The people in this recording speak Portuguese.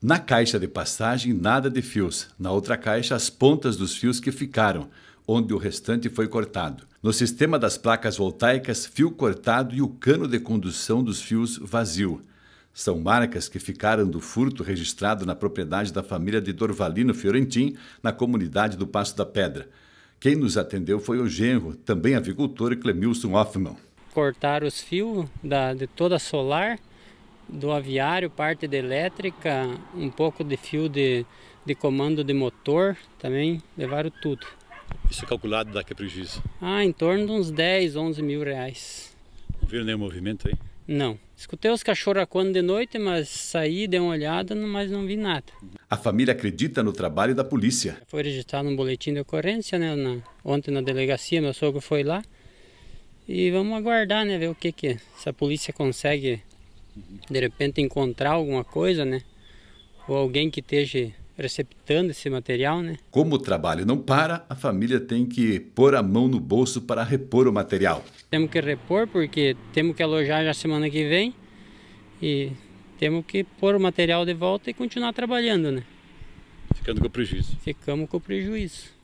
Na caixa de passagem, nada de fios. Na outra caixa, as pontas dos fios que ficaram, onde o restante foi cortado. No sistema das placas voltaicas, fio cortado e o cano de condução dos fios vazio. São marcas que ficaram do furto registrado na propriedade da família de Dorvalino Fiorentin, na comunidade do Passo da Pedra. Quem nos atendeu foi o genro, também avicultor Clemilson Hoffman. Cortaram os fios da, de toda a solar do aviário, parte de elétrica, um pouco de fio de, de comando de motor também, levaram tudo. Isso é calculado daqui que prejuízo? Ah, em torno de uns 10, 11 mil reais. Não viram nenhum movimento aí? Não. Escutei os cachorros quando de noite, mas saí, dei uma olhada, mas não vi nada. A família acredita no trabalho da polícia. Foi registrado um boletim de ocorrência, né? Na, ontem na delegacia, meu sogro foi lá. E vamos aguardar, né? Ver o que, que essa polícia consegue de repente encontrar alguma coisa, né? Ou alguém que esteja receptando esse material, né? Como o trabalho não para, a família tem que pôr a mão no bolso para repor o material. Temos que repor porque temos que alojar já semana que vem e temos que pôr o material de volta e continuar trabalhando, né? Ficando com prejuízo. Ficamos com prejuízo.